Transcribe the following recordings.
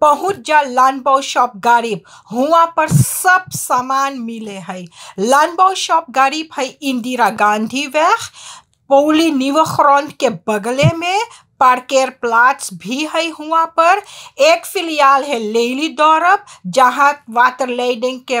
पहुँच जा लानबाउ शॉप गरीब हुआ पर सब सामान मिले है लानबाउ शॉप गरीब है इंदिरा गांधी वैख पौली निवख्रॉन के बगले में पार्केर प्लाट्स भी है हुआ पर एक फिलियाल है लेली दौरब जहाँ वाटर लेडिंग के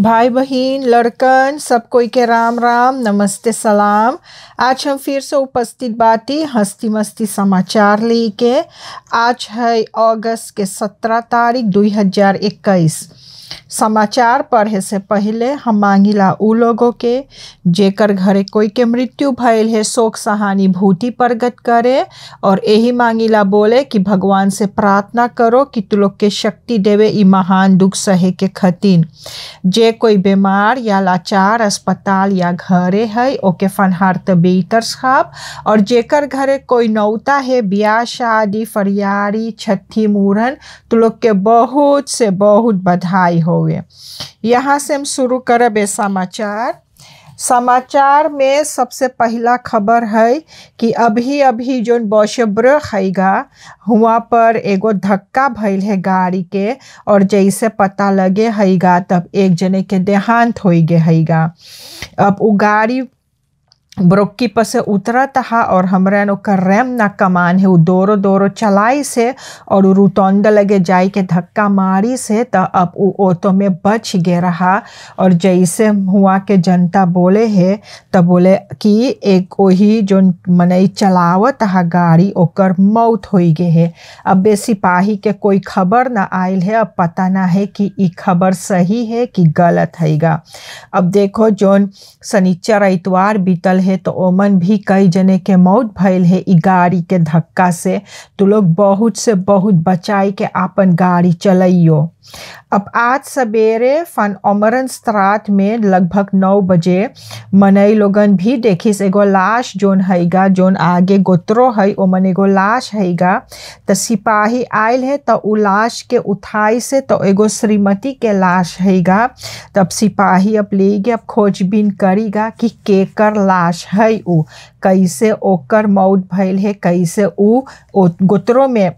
भाई बहन लड़कन सब कोई के राम राम नमस्ते सलाम आज हम फिर से उपस्थित बाटी हस्ती मस्ती समाचार लेके आज है अगस्त के सत्रह तारीख दो हजार इक्कीस समाचार पढ़े से पहले हम मांगिला उ लोगों के जेकर घरे कोई के मृत्यु भयल है शोक सहानुभूति प्रगट करे और यही मांगिला बोले कि भगवान से प्रार्थना करो कि तू लोग के शक्ति देवे ई महान दुख सहे के खतिन जे कोई बीमार या लाचार अस्पताल या घरे है ओके फनहार तबीतर साहब और जेकर घरे कोई नौता है ब्याह शादी फरियारी छठी मूरन तू लोग के बहुत से बहुत बधाई हुए यहाँ से हम शुरू करब ए समाचार समाचार में सबसे पहला खबर है कि अभी अभी जो बौशब्र है हुआ पर एगो धक्का भैल है गाड़ी के और जैसे पता लगे हैगा तब एक जने के देहांत हो गए हैगा अब वो गाड़ी ब्रोक्की से उतरत हा और हमरा का रैम ना कमान है उ दोरो दोरो चलाई से और रुतौंद लगे जाए के धक्का मारी से तो अब वो ओतो में बच गे रहा और जैसे हुआ के जनता बोले है तो बोले कि एक वही जो मन चलावत हा गाड़ी ओकर मौत हो गए है अब सिपाही के कोई खबर ना आयल है अब पता ना है कि ये खबर सही है कि गलत हैगा अब देखो जोन शनिचर इतवार बीतल है तो ओमन भी कई जने के मौत भैल है इ गाड़ी के धक्का से तो लोग बहुत से बहुत बचाई के अपन गाड़ी चलो अब आज सवेरे फन अमरन स्त्रात में लगभग नौ बजे मनई लोगन भी देखिस एगो लाश जोन हैगा जोन आगे गोत्रो है ओमन एगो लाश हैगा तो सिपाही आयल है तो उ लाश के उठाई से तो एगो श्रीमती के लाश हैगा तब सिपाही अब लेगे अब खोजबीन करेगा कि केकर लाश लाश है उ कैसे ओकर मौत भैल है कैसे उ गोत्रों में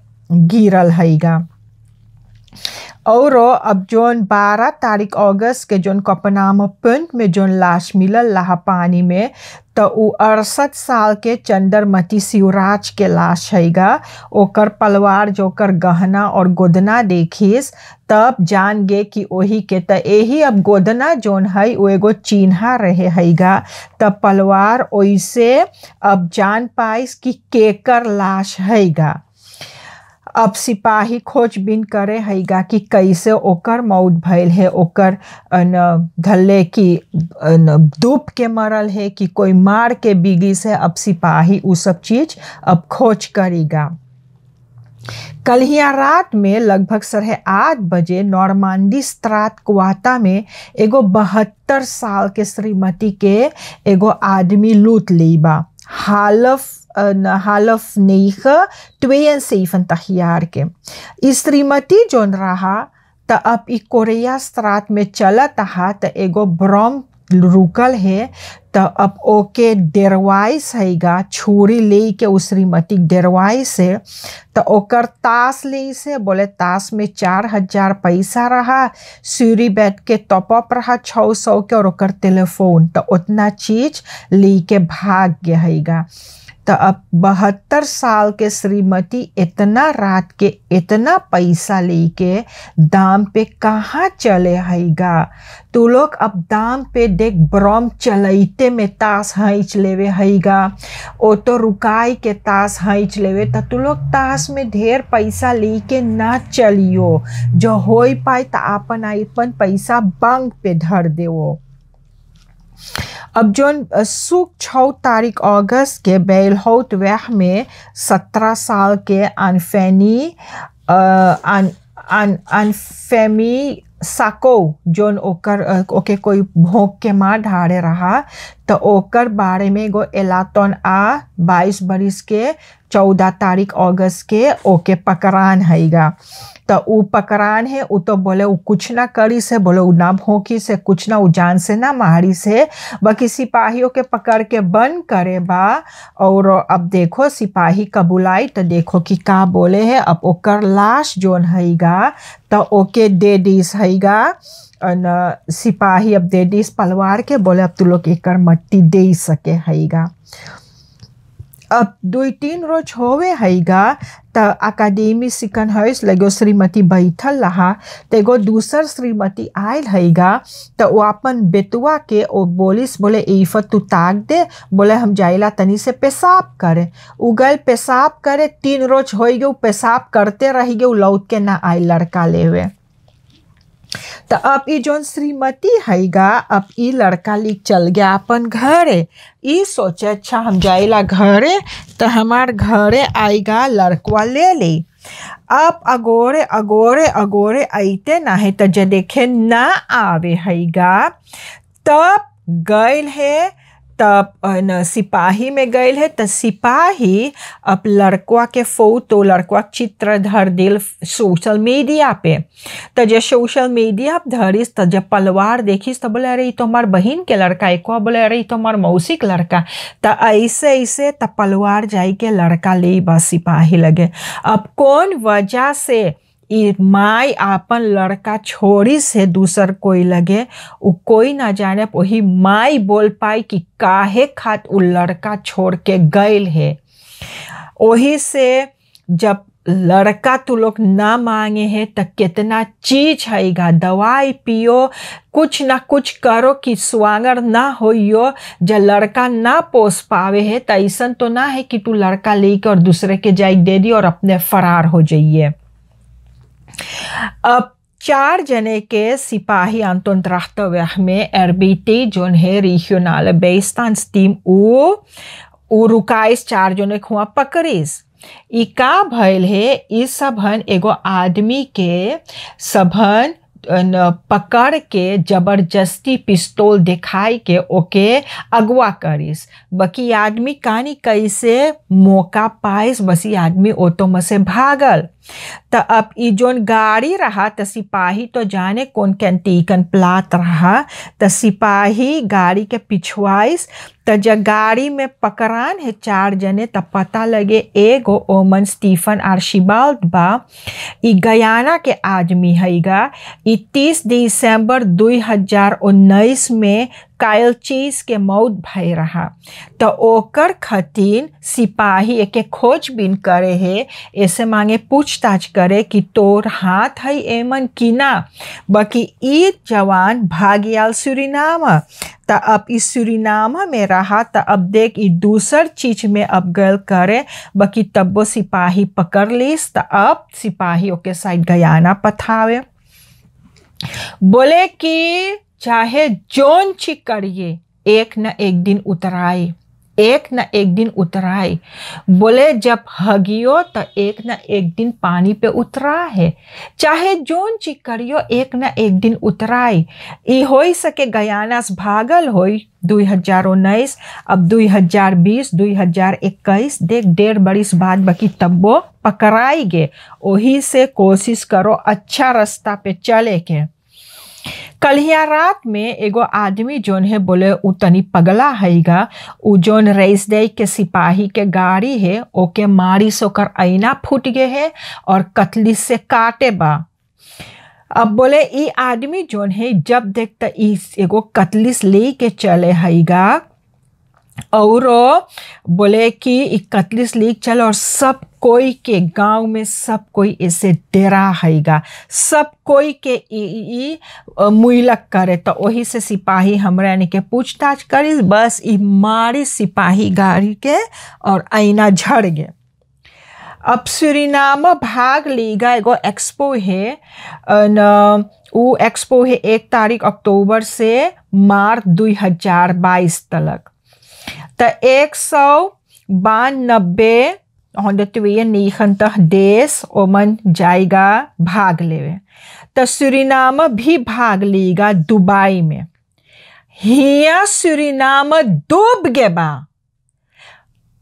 गिरल हैगा और अब जो बारह तारीख अगस्त के जो कपनाम पिंड में जोन लाश मिलल लाह पानी में तो वो अड़सठ साल के चंद्रमती शिवराज के लाश हैगा ओकर पलवार जोकर गहना और गोदना देखीस तब जान गे कि वही के त यही अब गोदना जोन है वो एगो चिन्हा रहे हैगा तब पलवार वैसे अब जान पाइस कि केकर लाश हैगा अब सिपाही खोजबीन करे हैगा कि कैसे ओकर मौत भैल है ओकर धल्ले कि धूप के मरल है कि कोई मार के बिगी से अब सिपाही उस सब चीज़ अब खोज करेगा कलिया रात में लगभग साढ़े आठ बजे नॉर्मांडी स्त्रात कुआता में एगो बहत्तर साल के श्रीमती के एगो आदमी लूट ली बा half half negen, 72 jaar ke. Istrimati John Raha, ta ap i Korea strat me chala taha ta ego brom रुकल है तो अब ओके डेरवाइस है छुरी ले के श्रीमती डेरवाइस से तो ओकर ताश ले से बोले ताश में चार हजार पैसा रहा सीढ़ी बैठ के टॉपअप रहा छः सौ के और ओकर टेलीफोन तो उतना चीज ले के भाग गया गा तो अब बहत्तर साल के श्रीमती इतना रात के इतना पैसा लेके दाम पे कहाँ चले हैगा तो लोग अब दाम पे देख ब्रम चलते में ताश हैच लेवे हैगा ओ तो रुकाई के ताश हैच लेवे तो तू लोग ताश में ढेर पैसा लेके ना चलियो जो हो पाए तो आपन अपन पैसा बैंक पे धर देवो अब जो सुख छः तारीख अगस्त के बेलहौत वह में सत्रह साल के अनफेनी अनफेमी साको जो ओकर ओके कोई भोंक के मार ढारे रहा तो ओकर बारे में गो एलातन आ बाईस बरिस के चौदह तारीख अगस्त के ओके पकड़ान हैगा तो उ पकड़ान है उ तो बोले उ कुछ ना करी से बोले उ ना भोंकी से कुछ ना उजान से ना मारी से बाकी सिपाहियों के पकड़ के बंद करे बा और अब देखो सिपाही कबुलाई तो देखो कि का बोले है अब ओकर लाश जोन है तो ओके दे दिस हैगा न सिपाही अब दे दिस पलवार के बोले अब तू लोग एक मट्टी दे सके हैगा अब दो तीन रोज होवे हैगा अकाडेमी सिकन हयस लॻियो श्रीमती बैठल रहा तेगो दूसर श्रीमती आयल हैगा तो वो अपन बेतुआ के ओ बोलिस बोले ईफत तू ताक दे बोले हम जाइला तनी से पेशाब करे उ गए पेशाब करे तीन रोज हो गए पेशाब करते रह गे लौट के ना आए लड़का लेवे तो अब ये जौन श्रीमती हैगा अब ये लड़का ली चल गया अपन घरे ये सोचे अच्छा हम जाएला घरे तो हमार घरे आएगा लड़कवा ले ले अब अगोरे अगोरे अगोरे अते ना है तो जे देखे ना आवे हैगा तब गैल है तब न सिपाही में गई है तो सिपाही अब लड़कवा के फोटो लड़कवा चित्र धर दिल सोशल मीडिया पे तो जब सोशल मीडिया पर धरिस तो जब पलवार देखिस तो बोले अरे तो हमार बहन के लड़का एक बोले अरे तो हमार मौसी के लड़का तो ऐसे ऐसे तो पलवार जाए के लड़का ले बस सिपाही लगे अब कौन वजह से इ माई आपन लड़का छोड़ी से दूसर कोई लगे उ कोई ना जाने वही माई बोल पाई कि काहे खात वो लड़का छोड़ के गईल है वही से जब लड़का तू लोग ना मांगे है तो कितना चीज हैगा दवाई पियो कुछ ना कुछ करो कि स्वांगर ना होइयो जब लड़का ना पोस पावे है तो ऐसा तो ना है कि तू लड़का लेकर दूसरे के जाए दे दी और अपने फरार हो जाइए अब चार जने के सिपाही में एरबीटी erbitti, है he बेस्तान bijstandsteam ओ रुकाइस चार जने हुआ पकड़िस इका का है इस सभन एगो आदमी के सभन पकड़ के जबरदस्ती पिस्तौल दिखाई के ओके अगवा करीस बाकी आदमी कानी कैसे मौका पाइस बस आदमी ओतो में से भागल तो अब ये जोन गाड़ी रहा तो सिपाही तो जाने कौन कैंटीकन प्लात रहा तो सिपाही गाड़ी के पिछवाइस तो जब गाड़ी में पकड़ान है चार जने तब पता लगे एगो ओमन स्टीफन आर्शिबाल्ड बा ई गयाना के आदमी हैगा ई तीस दिसंबर दुई हजार उन्नीस में कायल चीज़ के मौत भय रहा तो ओकर खतीन सिपाही एक खोजबीन करे है ऐसे मांगे पूछताछ करे कि तोर हाथ है एमन की ना बाकी जवान भाग्याल सुरीनाम तो अब इस सुरीनामा में रहा तो अब देख ई दूसर चीज में अब गल करे बाकी तब्बो सिपाही पकड़ लीस तो अब सिपाही ओके साइड गयाना पथावे बोले कि चाहे जोन ची करिए एक न एक दिन उतर आए एक न एक दिन उतर आए बोले जब हगियो तो एक न एक दिन पानी पे उतरा है चाहे जोन ची करियो एक न एक दिन उतराए ये हो सके गयानास भागल हो दुई हजार उन्नीस अब दुई हजार बीस हजार इक्कीस देख डेढ़ बरिस बाद बाकी तब्बो पकड़ाई गे वही से कोशिश करो अच्छा रास्ता पे चले के कलिया रात में एगो आदमी जोन है बोले उ तनी पगला है उ जोन रईस दे के सिपाही के गाड़ी है ओके मारी से ओकर ऐना फूट गए है और कतली से काटे बा अब बोले ई आदमी जोन है जब देखता इस एगो कतलिस ले के चले हैगा और बोले कि इकतीस लीग चल और सब कोई के गांव में सब कोई इसे डेरा हैगा सब कोई के मुइलक करे तो वही से सिपाही हमारे यानी के पूछताछ करी बस इ मारी सिपाही गाड़ी के और आईना झड़ गए अब सुरीनाम भाग लीगा एगो एक्सपो है न वो एक्सपो है एक तारीख अक्टूबर से मार्च 2022 तक त एक सौ बानबे होंदतवीय नीखंत देश ओमन जाएगा भाग लेवे तो सूरीनाम भी भाग लीगा दुबई में हिया सूरीनाम डूब गे बा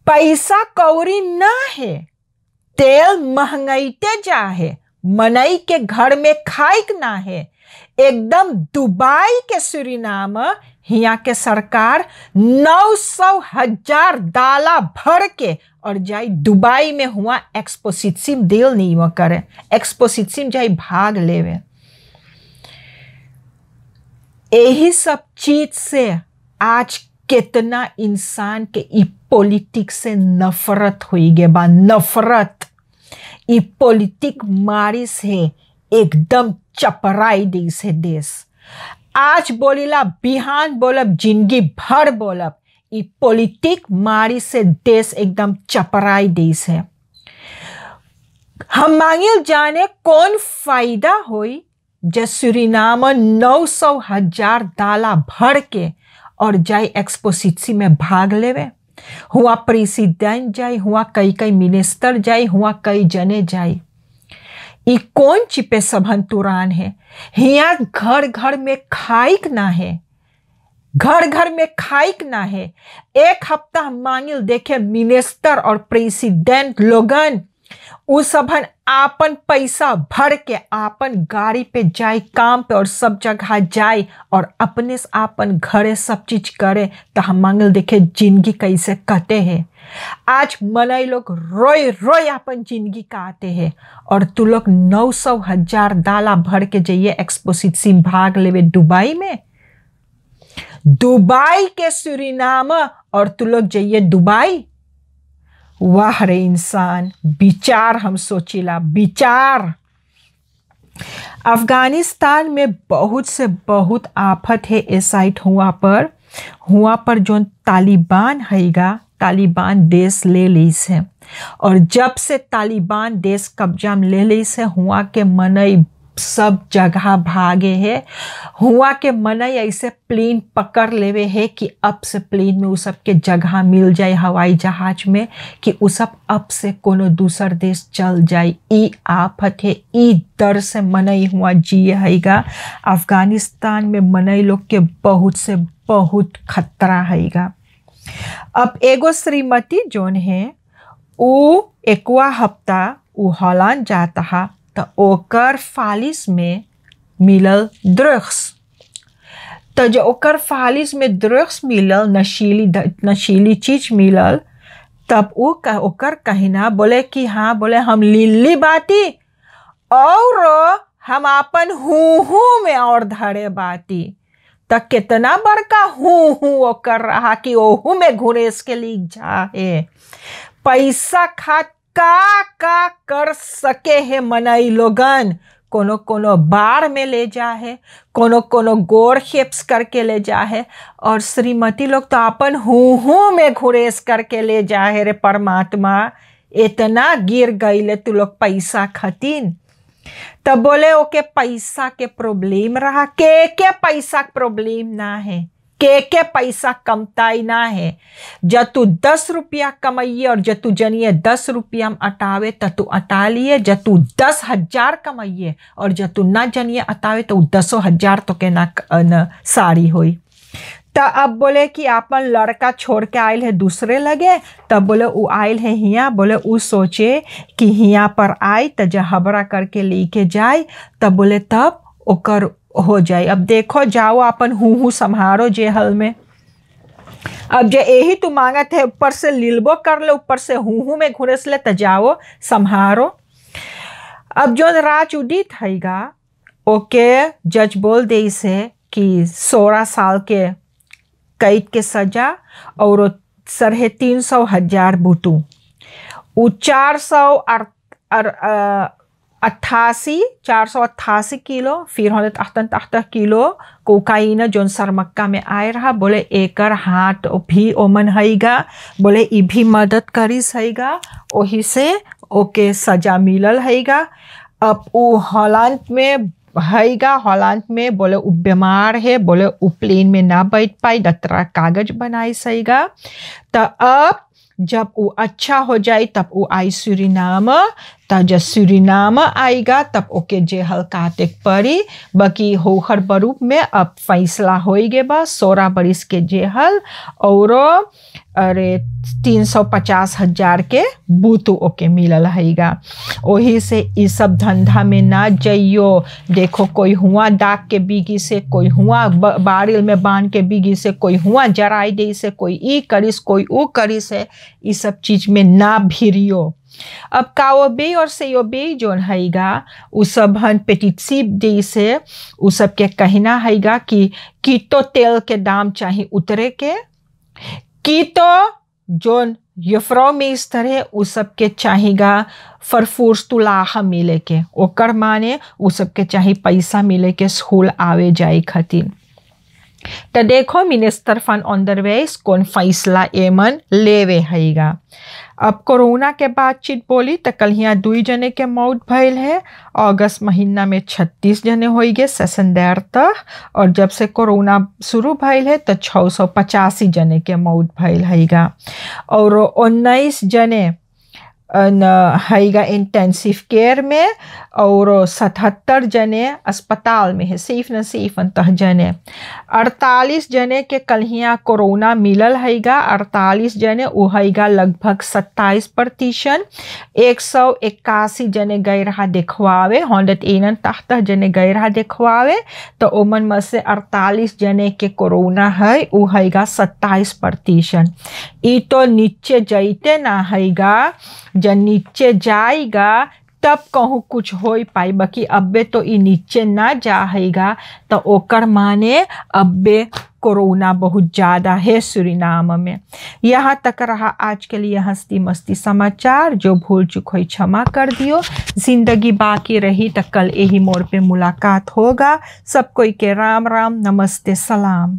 पैसा कौड़ी न है तेल महंगाईते जा है मनई के घर में खाइक ना है एकदम दुबई के सूरीनाम हिया के सरकार नौ सौ हजार डाला भर के और जाए दुबई में हुआ एक्सपोसिसिम दिल नहीं हुआ करे एक्सपोसिसिम जाए भाग लेवे यही सब चीज से आज कितना इंसान के इ पॉलिटिक्स से नफरत हुई गे बा नफरत इ पॉलिटिक मारिस है एकदम चपराई दिस है देश आज बोलीला बिहान बोलब जिंदगी भर बोलब इ पॉलिटिक मारी से देश एकदम चपराई देश है हम मांगिल जाने कौन फायदा हो जब सुरीनाम नौ सौ हजार दाला भर के और जाए एक्सपोसिसी में भाग लेवे हुआ प्रेसिडेंट जाए हुआ कई कई मिनिस्टर जाए हुआ कई जने जाए ये कौन चिपे सभन तुरान है हिया घर घर में खाइक ना है घर घर में खाइक ना है एक हफ्ता मांगिल देखे मिनिस्टर और प्रेसिडेंट लोगन उ सबन आपन पैसा भर के आपन गाड़ी पे जाए काम पे और सब जगह जाए और अपने से आपन घरे सब चीज करे तो हम मंगल देखे जिंदगी कैसे कटे हैं आज मनाई लोग रोय रोय अपन जिंदगी काटे हैं और तू लोग नौ सौ हजार डाला भर के जाइए एक्सपोसिशन भाग लेवे दुबई में दुबई के सुरीनामा और तू लोग जाइए दुबई वाह रे इंसान विचार हम सोचिला विचार अफगानिस्तान में बहुत से बहुत आफत है एसाइट हुआ पर हुआ पर जो तालिबान हैगा तालिबान देश ले ली से और जब से तालिबान देश कब्जा में ले ली से हुआ के मनई सब जगह भागे है हुआ के मन ऐसे प्लेन पकड़ लेवे है कि अब से प्लेन में उ के जगह मिल जाए हवाई जहाज में कि उस सब अब से कोनो दूसर देश चल जाए ई आफत है ई डर से मनई हुआ जिए हैगा अफगानिस्तान में मनई लोग के बहुत से बहुत खतरा हैगा अब एगो श्रीमती जोन है वो एक हफ्ता वो हॉलैंड जाता ओकर फालिस में मिलल द्रख्स तो जो ओकर फालिस में द्रख्स मिलल नशीली नशीली चीज मिलल तब वो कह, ओकर कहना बोले कि हाँ बोले हम लिल्ली बाती और हम अपन हूँ हूँ में और धरे बाती तो कितना बड़का हूँ हूँ कर रहा कि ओहू में घुरेस के लिख जा है पैसा खा का का कर सके है मनई लोगन कोनो कोनो बार में ले जा है कोनो कोनो गोर खेप्स करके ले जा है और श्रीमती लोग तो अपन हूँ हूँ में घुरेस करके ले जा है रे परमात्मा इतना गिर गई ले तू लोग पैसा खतीन तब बोले ओके पैसा के प्रॉब्लम रहा के के पैसा प्रॉब्लम ना है के के पैसा कमताई ना है तू दस रुपया कमाइए और तू जनिए दस रुपया में अटावे तू अटा लिए तू दस हजार कमाइए और तू ना जनिए अटावे तो दसो हजार तो के ना, न साड़ी हुई तो अब बोले कि आपन लड़का छोड़ के आयल है दूसरे लगे तब बोले वो आयल है हियाँ बोले वो सोचे कि हियाँ पर आए तो जहबरा करके लेके जाए तब बोले तब ओकर हो जाए अब देखो जाओ अपन हूँ हूँ संहारो जे हल में अब जो यही तू मांगत है ऊपर से लिलबो कर ले ऊपर से हूँ हूँ में घुरस ले तो जाओ संहारो अब जो राज उदित हैगा ओके जज बोल दे इसे कि सोलह साल के कैद के सजा और सरहे तीन सौ हजार बुतू वो चार सौ अट्ठासी चार सौ अट्ठासी किलो फिर होने तहतन तहतर किलो कोकाइन सर सरमक्का में आए रहा बोले एकर हाथ भी ओमन हैगा बोले ये भी मदद करी सहीगा वही से ओके सजा मिलल हैगा अब वो हॉलैंड में हैगा हॉलैंड में बोले वो बीमार है बोले वो प्लेन में ना बैठ पाई दतरा कागज बनाई सहीगा तो अब जब वो अच्छा हो जाए तब वो आई नाम ta सूरीनाम आएगा तब ओके जे हल तक पड़ी बाकी होखर बरूप में अब फैसला हो गए बा सोलह बरिस के हल और अरे तीन सौ पचास हजार के बूतू ओके मिलल हैगा वही से ये सब धंधा में ना जइयो देखो कोई हुआ डाक के बीगी से कोई हुआ बारिल में बांध के बीगी से कोई हुआ जराई दे से कोई ई करिस कोई ऊ करिस है ये सब चीज में ना भिरियो अब काओबे और सेयोबे जो हैगा उ सब हन पेटिसिप दे से उ सब के कहना हैगा कि की तो तेल के दाम चाहे उतरे के की तो जोन यफ्रो में इस तरह उ सब के चाहेगा फरफूस तुलाह मिले के ओकर माने उ सब के चाहे पैसा मिले के स्कूल आवे जाए खातिर तो देखो मिनिस्टर फन ऑन द वेस कौन फैसला एमन लेवे हैगा अब कोरोना के बातचीत बोली तो कल यहाँ दुई जने के मौत भयल है अगस्त महीना में छत्तीस जने हो गए सेशन तक और जब से कोरोना शुरू भयल है तो छः सौ पचासी जने के मौत भयल है और उन्नीस जने हैगा इंटेंसिव केयर में और सतहत्तर जने अस्पताल में है सिर्फ न सिर्फ अंत जने अड़तालीस जने के कल हिया कोरोना मिलल हैगा अड़तालीस जने वो हैगा लगभग सत्ताईस प्रतिशत एक सौ इक्यासी जने गए रहा देखवावे हंड्रेड एनन तहत जने गए रहा देखवावे तो ओमन में से अड़तालीस जने के कोरोना है वो हैगा सत्ताईस प्रतिशत ये तो नीचे जाते ना हैगा जब नीचे जाएगा तब कहूँ कुछ हो पाई बाकी अब्बे तो ये नीचे ना जाएगा तो ओकर माने अब्बे कोरोना बहुत ज़्यादा है सुरीनाम में यहाँ तक रहा आज के लिए हंसती मस्ती समाचार जो भूल चुक हुई क्षमा कर दियो जिंदगी बाकी रही तो कल यही मोड़ पे मुलाकात होगा सब कोई के राम राम नमस्ते सलाम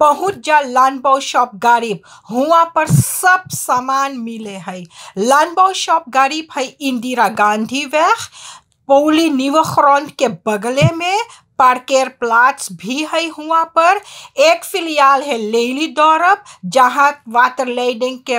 पहुँच जा लानबाउ शॉप गरीब हुआ पर सब सामान मिले है लानबाउ शॉप गरीब है इंदिरा गांधी वैख पौली निवखरौन के बगले में पार्केर प्लाट्स भी है हुआ पर एक फिलहाल है लेली दौरब जहाँ वाटर लेडिंग के